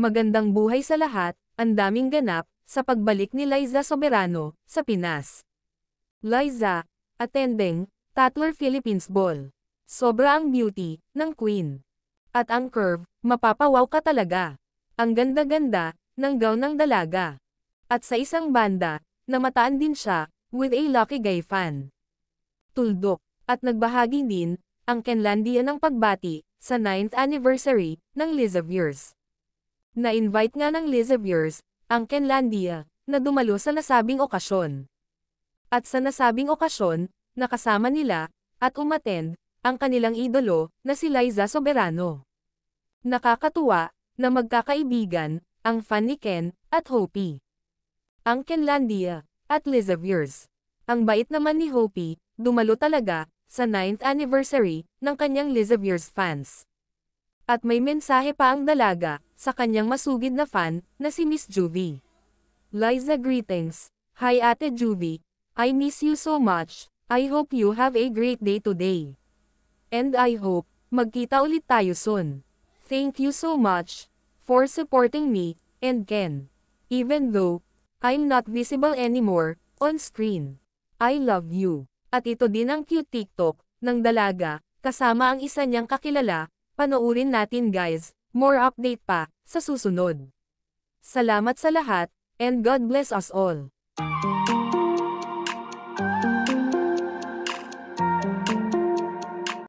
Magandang buhay sa lahat, ang daming ganap, sa pagbalik ni Liza Soberano, sa Pinas. Liza, attending, Tatler Philippines Ball. Sobra ang beauty, ng queen. At ang curve, mapapawaw ka talaga. Ang ganda-ganda, ng gown ng dalaga. At sa isang banda, namataan din siya, with a lucky gay fan. Tuldok, at nagbahagi din, ang Kenlandia ng pagbati, sa 9th anniversary, ng Liz of Years. Na-invite nga ng Lizaviers, ang Kenlandia, na dumalo sa nasabing okasyon. At sa nasabing okasyon, nakasama nila, at umatend, ang kanilang idolo, na si Liza Soberano. Nakakatuwa, na magkakaibigan, ang fan ni Ken, at Hopi. Ang Kenlandia, at Lizaviers. Ang bait naman ni Hopi, dumalo talaga, sa 9th anniversary, ng kanyang Lizaviers fans. At may mensahe pa ang dalaga, sa kanyang masugid na fan, na si Miss Juvie. Liza greetings. Hi Ate Juvie. I miss you so much. I hope you have a great day today. And I hope, magkita ulit tayo soon. Thank you so much, for supporting me, and Ken. Even though, I'm not visible anymore, on screen. I love you. At ito din ang cute TikTok, ng dalaga, kasama ang isa niyang kakilala, Panoorin natin guys, more update pa, sa susunod. Salamat sa lahat, and God bless us all.